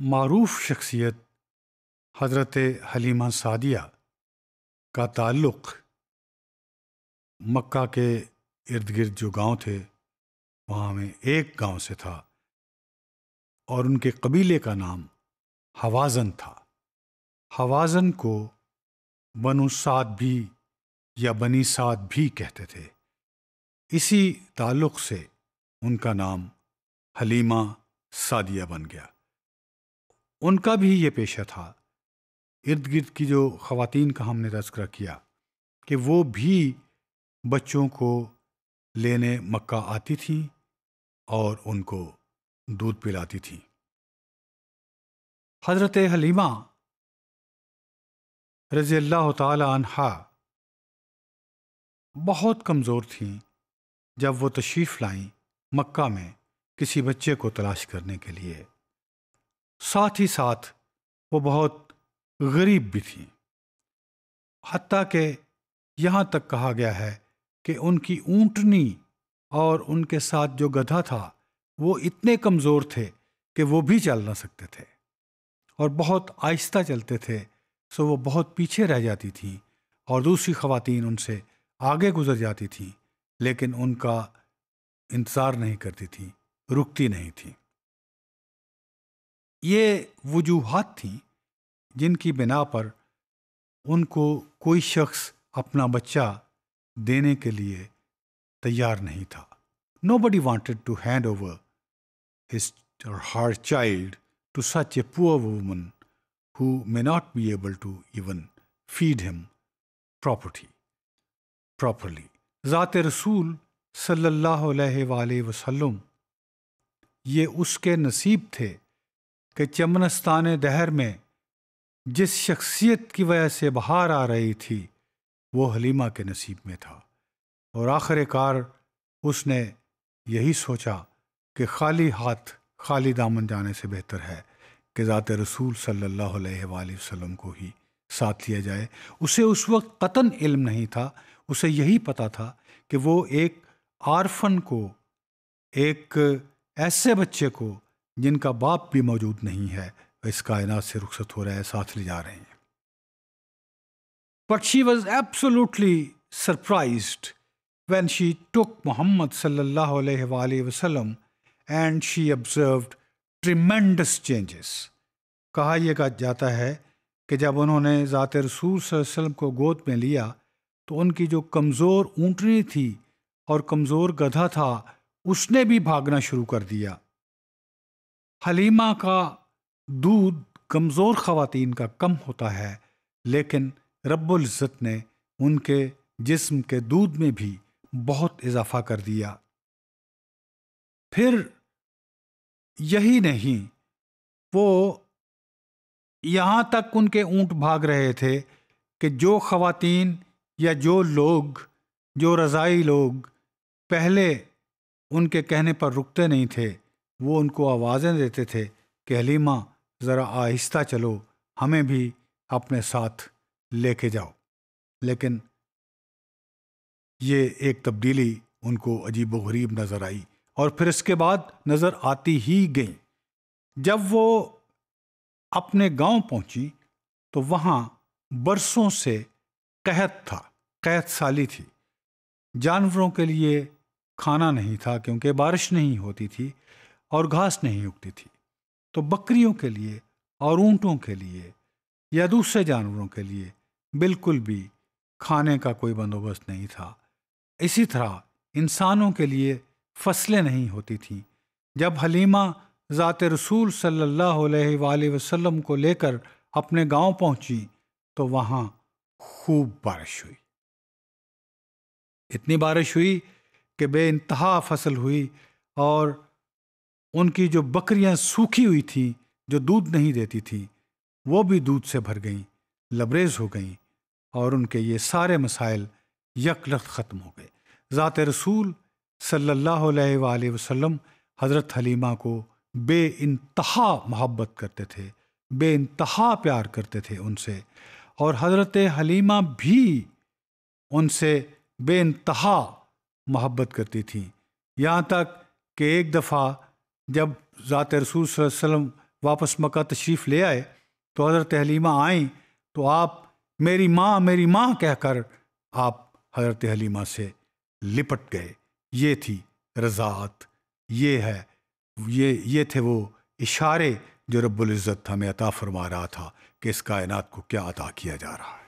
मरूफ शख्सियत हज़रत हलीमा सादिया का ताल्लुक़ मक्का के इर्द गिर्द जो गांव थे वहाँ में एक गांव से था और उनके कबीले का नाम हवाजन था हवाजन को बनु साद भी या बनी साद भी कहते थे इसी ताल्लुक़ से उनका नाम हलीमा सादिया बन गया उनका भी ये पेशा था इर्द गिर्द की जो ख़वातीन का हमने तस्करा किया कि वो भी बच्चों को लेने मक्का आती थी और उनको दूध पिलाती थी हज़रत हलीमा रज़ी अल्लाह तहा बहुत कमज़ोर थी जब वो तशरीफ़ लाईं मक्का में किसी बच्चे को तलाश करने के लिए साथ ही साथ वो बहुत गरीब भी थी हती के यहाँ तक कहा गया है कि उनकी ऊँटनी और उनके साथ जो गधा था वो इतने कमज़ोर थे कि वो भी चल ना सकते थे और बहुत आहिस्ता चलते थे सो वो बहुत पीछे रह जाती थी और दूसरी खवतिन उनसे आगे गुजर जाती थी लेकिन उनका इंतज़ार नहीं करती थीं रुकती नहीं थीं ये वजूहत थी जिनकी बिना पर उनको कोई शख्स अपना बच्चा देने के लिए तैयार नहीं था nobody wanted to hand over his or child to such a poor woman who may not be able to even feed feed property properly ज़ात रसूल सल्ला वसलम ये उसके नसीब थे कि चमनस्तान दहर में जिस शख्सियत की वजह से बाहर आ रही थी वो हलीमा के नसीब में था और आखिरकार उसने यही सोचा कि खाली हाथ खाली दामन जाने से बेहतर है कि ज़ात रसूल सल्लल्लाहु अलैहि वसल्लम को ही साथ लिया जाए उसे उस वक्त कतन इल्म नहीं था उसे यही पता था कि वो एक आरफन को एक ऐसे बच्चे को जिनका बाप भी मौजूद नहीं है इस कायनात से रुखसत हो रहे हैं साथ ले जा रहे हैं but she was absolutely surprise when she took Muhammad सल्लाम and she observe tremendous changes कहा यह कहा जाता है कि जब उन्होंने ज़ात रसूल वसलम को गोद में लिया तो उनकी जो कमज़ोर ऊँटनी थी और कमज़ोर गधा था उसने भी भागना शुरू कर दिया हलीमा का दूध कमज़ोर ख़वातीन का कम होता है लेकिन रबुल्ज़त ने उनके जिस्म के दूध में भी बहुत इजाफा कर दिया फिर यही नहीं वो यहाँ तक उनके ऊँट भाग रहे थे कि जो ख़वातीन या जो लोग जो रज़ाई लोग पहले उनके कहने पर रुकते नहीं थे वो उनको आवाज़ें देते थे कि हलीमा ज़रा आहिस्ता चलो हमें भी अपने साथ लेके जाओ लेकिन ये एक तब्दीली उनको अजीब व गरीब नज़र आई और फिर इसके बाद नज़र आती ही गई जब वो अपने गांव पहुंची तो वहाँ बरसों से कहत था कहत साली थी जानवरों के लिए खाना नहीं था क्योंकि बारिश नहीं होती थी और घास नहीं उगती थी तो बकरियों के लिए और ऊँटों के लिए या दूसरे जानवरों के लिए बिल्कुल भी खाने का कोई बंदोबस्त नहीं था इसी तरह इंसानों के लिए फसलें नहीं होती थीं जब हलीमा ज़ात रसूल सल्लल्लाहु अलैहि वसल्लम को लेकर अपने गांव पहुंची तो वहां खूब बारिश हुई इतनी बारिश हुई कि बे फसल हुई और उनकी जो बकरियां सूखी हुई थीं जो दूध नहीं देती थी वो भी दूध से भर गईं लबरेज हो गईं और उनके ये सारे मसाइल यकलत ख़त्म हो गए ज़ात रसूल सल्ला वसम हज़रत हलीमा को बे इनतहा मोहब्बत करते थे बे इनतहा प्यार करते थे उनसे और हज़रत हलीमा भी उनसे बे इनतहा मोहब्बत करती थी यहाँ तक कि एक दफ़ा जब ज़ात रसूल वसम वापस मक्का तशरीफ़ ले आए तो हज़रत हलीमा आईं तो आप मेरी माँ मेरी माँ कहकर आप हज़रत हलीमा से लिपट गए ये थी रज़ात ये है ये ये थे वो इशारे जो रब्बुल इज़्ज़त हमें अता फरमा रहा था कि इस कायनात को क्या अता किया जा रहा है